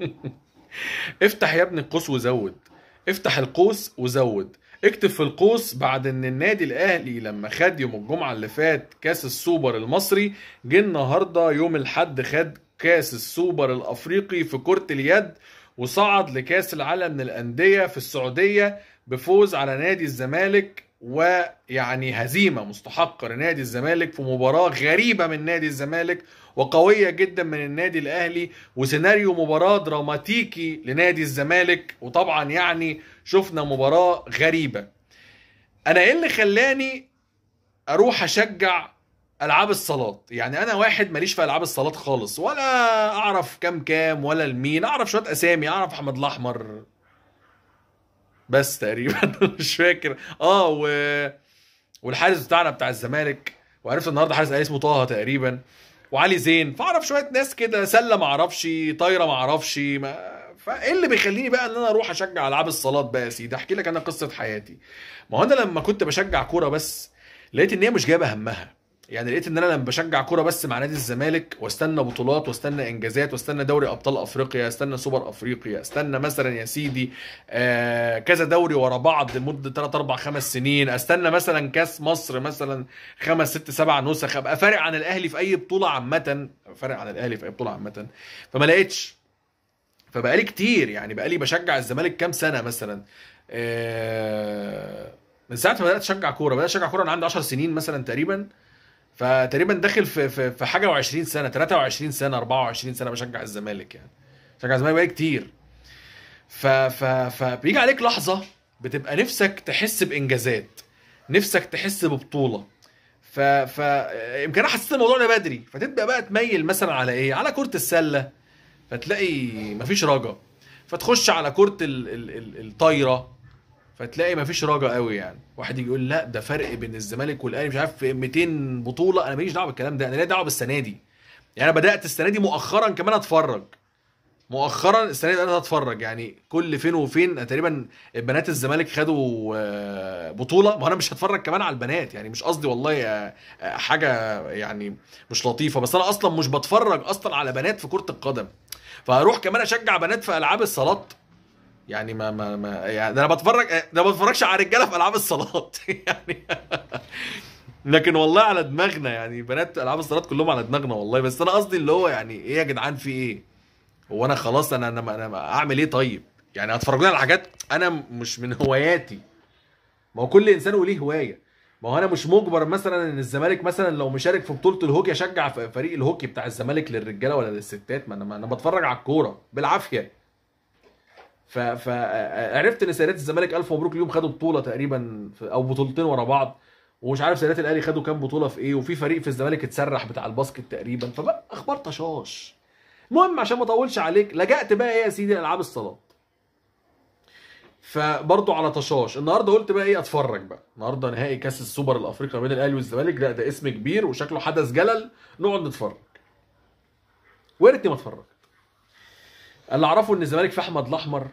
افتح يا ابني القوس وزود افتح القوس وزود اكتب في القوس بعد ان النادي الاهلي لما خد يوم الجمعه اللي فات كاس السوبر المصري جه النهارده يوم الحد خد كاس السوبر الافريقي في كره اليد وصعد لكاس العالم للانديه في السعوديه بفوز على نادي الزمالك ويعني هزيمة مستحقة لنادي الزمالك في مباراة غريبة من نادي الزمالك وقوية جدا من النادي الأهلي وسيناريو مباراة دراماتيكي لنادي الزمالك وطبعا يعني شفنا مباراة غريبة أنا إيه اللي خلاني أروح أشجع العاب الصالات يعني انا واحد ماليش في العاب الصالات خالص ولا اعرف كام كام ولا المين اعرف شويه اسامي اعرف احمد الاحمر بس تقريبا مش فاكر اه و والحارس بتاعنا بتاع الزمالك وعرفت النهارده حارس اسمه طه تقريبا وعلي زين فاعرف شويه ناس كده سله ما اعرفش طايره ما اعرفش ما... فايه اللي بيخليني بقى ان انا اروح اشجع العاب الصالات بقى يا سيدي احكي لك انا قصه حياتي ما هو انا لما كنت بشجع كوره بس لقيت ان هي مش جايبه همها يعني لقيت ان انا لما بشجع كوره بس مع نادي الزمالك واستنى بطولات واستنى انجازات واستنى دوري ابطال افريقيا استنى سوبر افريقيا استنى مثلا يا سيدي آه كذا دوري ورا بعض لمده 3 4 5 سنين استنى مثلا كاس مصر مثلا 5 6 7 نسخ ابقى فارق عن الاهلي في اي بطوله عامه فارق عن الاهلي في اي بطوله عامه فما لقيتش فبقالي كتير يعني بقالي بشجع الزمالك كام سنه مثلا آه من ساعه ما بدات اشجع كوره بدات اشجع كوره انا عندي 10 سنين مثلا تقريبا فتقريبا داخل في في, في حاجه و20 سنه 23 سنه 24 سنه بشجع الزمالك يعني بشجع الزمالك بقالي كتير ف ف فبيجي عليك لحظه بتبقى نفسك تحس بانجازات نفسك تحس ببطوله ف ف يمكن انا حسيت الموضوع ده بدري فتبدا بقى تميل مثلا على ايه على كره السله فتلاقي مفيش رجا فتخش على كره الطايره فتلاقي مفيش رجا قوي يعني واحد يجي يقول لا ده فرق بين الزمالك والاهلي مش عارف 200 بطوله انا ماليش دعوه بالكلام ده انا ليا دعوه بالسنه دي يعني انا بدات السنه دي مؤخرا كمان اتفرج مؤخرا السنه دي انا اتفرج يعني كل فين وفين تقريبا بنات الزمالك خدوا آه، بطوله وانا مش هتفرج كمان على البنات يعني مش قصدي والله آه، آه، حاجه يعني مش لطيفه بس انا اصلا مش بتفرج اصلا على بنات في كره القدم فهروح كمان اشجع بنات في العاب الصالات يعني ما ما ما يعني ده انا بتفرج ده ما بتفرجش على رجاله في العاب الصالات يعني لكن والله على دماغنا يعني بنات العاب الصالات كلهم على دماغنا والله بس انا قصدي اللي هو يعني ايه يا جدعان في ايه؟ هو انا خلاص انا انا انا اعمل ايه طيب؟ يعني هتفرجوني على حاجات انا مش من هواياتي ما هو كل انسان وليه هوايه ما هو انا مش مجبر مثلا ان الزمالك مثلا لو مشارك في بطوله الهوكي اشجع فريق الهوكي بتاع الزمالك للرجاله ولا للستات ما انا ما انا بتفرج على الكوره بالعافيه فعرفت ان سيدات الزمالك الف مبروك ليهم خدوا بطوله تقريبا او بطولتين ورا بعض ومش عارف سيدات الاهلي خدوا كام بطوله في ايه وفي فريق في الزمالك اتسرح بتاع الباسكت تقريبا فبقى اخبار طشاش المهم عشان ما اطولش عليك لجأت بقى ايه يا سيدي العاب الصالات فبرضه على طشاش النهارده قلت بقى ايه اتفرج بقى النهارده نهائي كاس السوبر الافريقي بين الاهلي والزمالك لا ده اسم كبير وشكله حدث جلل نقعد نتفرج ويا ريتني ما اتفرجت اللي اعرفه ان الزمالك في احمد الاحمر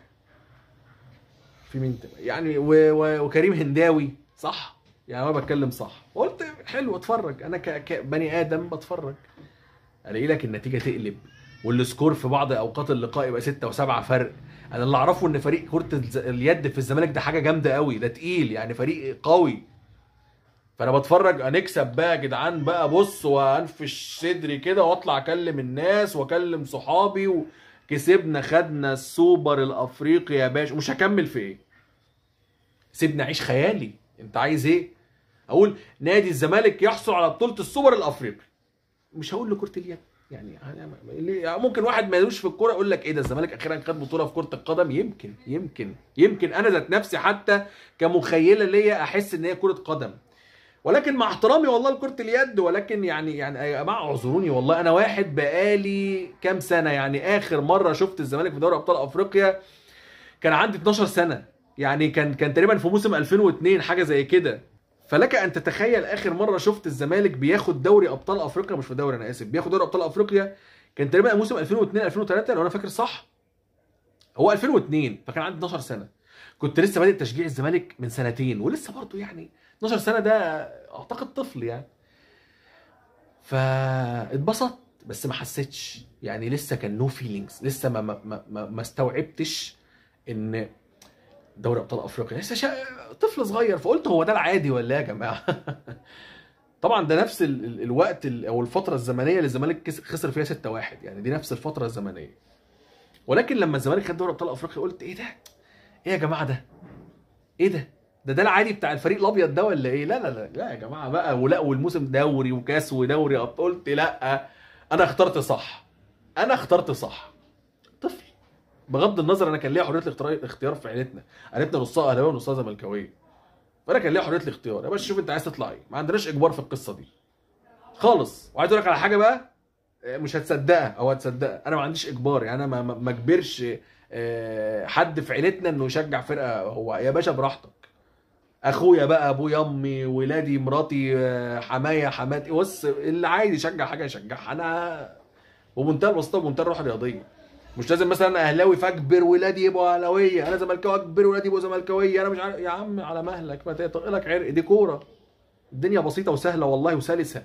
في مين يعني و... و... وكريم هنداوي صح يعني انا بتكلم صح قلت حلو اتفرج انا ك... كبني ادم بتفرج الاقي لك النتيجه تقلب والسكور في بعض اوقات اللقاء يبقى 6 و7 فرق انا اللي اعرفه ان فريق كره اليد في الزمالك ده حاجه جامده قوي ده تقيل يعني فريق قوي فانا بتفرج هنكسب بقى يا جدعان بقى بص وانفش صدري كده واطلع اكلم الناس واكلم صحابي و... كسبنا خدنا السوبر الافريقي يا باشا مش هكمل في ايه سيبني اعيش خيالي انت عايز ايه اقول نادي الزمالك يحصل على بطوله السوبر الافريقي مش هقول لكره اليد يعني ممكن واحد ما يدوش في الكوره يقول لك ايه ده الزمالك اخيرا خد بطوله في كره القدم يمكن يمكن يمكن انا ذات نفسي حتى كمخيله ليا احس ان هي كره قدم ولكن مع احترامي والله لكره اليد ولكن يعني يعني يا جماعه اعذروني والله انا واحد بقالي كام سنه يعني اخر مره شفت الزمالك في دوري ابطال افريقيا كان عندي 12 سنه يعني كان كان تقريبا في موسم 2002 حاجه زي كده فلك ان تتخيل اخر مره شفت الزمالك بياخد دوري ابطال افريقيا مش في دوري انا اسف بياخد دوري ابطال افريقيا كان تقريبا موسم 2002 2003 لو انا فاكر صح هو 2002 فكان عندي 12 سنه كنت لسه بادئ تشجيع الزمالك من سنتين ولسه برضه يعني 12 سنه ده اعتقد طفل يعني فاتبسط بس ما حسيتش يعني لسه كان نو no فيلينجز لسه ما ما ما, ما استوعبتش ان دوري ابطال افريقيا لسه شا... طفل صغير فقلت هو ده العادي ولا إيه يا جماعه طبعا ده نفس ال... الوقت ال... او الفتره الزمنيه اللي الزمالك خسر فيها 6 1 يعني دي نفس الفتره الزمنيه ولكن لما الزمالك خد دوري ابطال افريقيا قلت ايه ده ايه يا جماعه ده ايه ده ده ده العادي بتاع الفريق الابيض ده ولا ايه لا لا لا يا جماعه بقى ولا والموسم دوري وكاس ودوري قلت لا انا اخترت صح انا اخترت صح طفل بغض النظر انا كان ليا حريه الاختيار في عيلتنا عيلتنا نصها اهلاويه ونصها زملكاويه فانا كان ليا حريه الاختيار يا باشا شوف انت عايز تطلع ايه ما عندناش اجبار في القصه دي خالص وعايز اقول لك على حاجه بقى آه، مش هتصدقها او هتصدقها انا ما عنديش اجبار يعني انا ما اجبرش آه، حد في عيلتنا انه يشجع فرقه هو يا باشا براحتك اخويا بقى ابويا امي ولادي مراتي حمايا حماتي بص اللي عايز يشجع حاجه يشجعها انا بمنتهى البساطه ومنتهى الروح الرياضيه مش لازم مثلا اهلاوي فاكبر ولادي يبقوا اهلاويه انا زملكاوي اكبر ولادي يبقوا زملكاويه انا مش عارف يا عم على مهلك ما لك عرق دي كوره الدنيا بسيطه وسهله والله وسلسه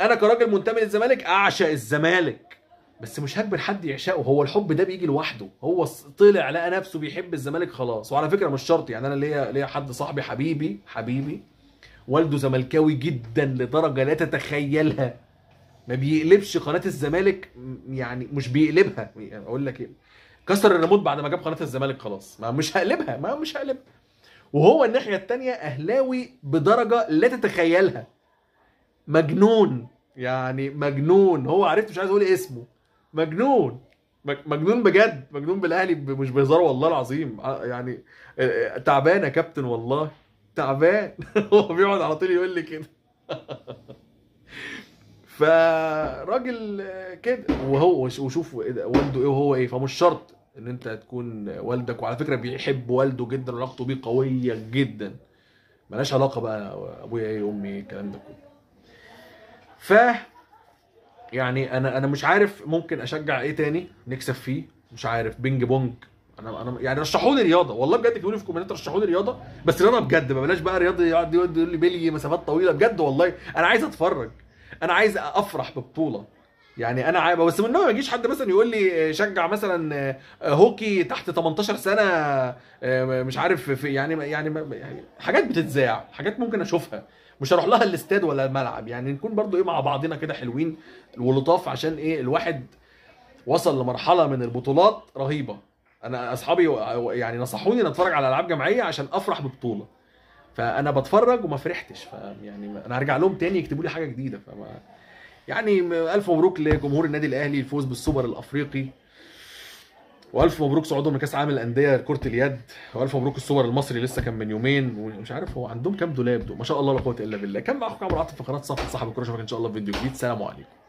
انا كراجل منتمي للزمالك اعشق الزمالك بس مش هجبر حد يعشقه هو الحب ده بيجي لوحده هو طلع لقى نفسه بيحب الزمالك خلاص وعلى فكره مش شرط يعني انا ليا ليا حد صاحبي حبيبي حبيبي والده زملكاوي جدا لدرجه لا تتخيلها ما بيقلبش قناه الزمالك يعني مش بيقلبها اقول لك ايه كسر الريموت بعد ما جاب قناه الزمالك خلاص ما مش هقلبها ما مش هقلبها وهو الناحيه الثانيه اهلاوي بدرجه لا تتخيلها مجنون يعني مجنون هو عرفت مش عايز اقول إيه اسمه مجنون مجنون بجد مجنون بالاهلي مش بهزار والله العظيم آه، يعني آه، آه، تعبان يا كابتن والله تعبان هو بيقعد على طول يقول لي كده فراجل كده وهو وشوف إيه والده ايه وهو ايه فمش شرط ان انت تكون والدك وعلى فكره بيحب والده جدا علاقته بيه قويه جدا ملهاش علاقه بقى ابويا ايه امي ايه الكلام ده كله ف يعني انا انا مش عارف ممكن اشجع ايه تاني نكسب فيه مش عارف بينج بونج انا انا يعني رشحوا لي رياضه والله بجد تقولوا في الكومنتات رشحوا لي رياضه بس رياضه بجد ما بلاش بقى رياضه يقعد يقول لي بلي مسافات طويله بجد والله انا عايز اتفرج انا عايز افرح ببطوله يعني انا عايب بس من ما يجيش حد مثلا يقول لي شجع مثلا آه، هوكي تحت 18 سنه آه، مش عارف في يعني يعني, يعني حاجات بتتذاع حاجات ممكن اشوفها مش هروح لها الاستاد ولا الملعب يعني نكون برضو ايه مع بعضنا كده حلوين ولطاف عشان ايه الواحد وصل لمرحله من البطولات رهيبه انا اصحابي يعني نصحوني ان اتفرج على العاب جماعيه عشان افرح ببطوله فانا بتفرج وما فرحتش يعني انا هرجع لهم تاني يكتبوا لي حاجه جديده فما يعني الف مبروك لجمهور النادي الاهلي الفوز بالسوبر الافريقي والف مبروك صعودهم لكاس عالم الانديه كره اليد والف مبروك السوبر المصري لسه كان من يومين ومش عارف هو عندهم كام دولاب دول ما شاء الله لا قوه الا بالله كان معاكم عمرو عاطف فقرات صفحه صاحب الكره اشوفك ان شاء الله في فيديو جديد سلام عليكم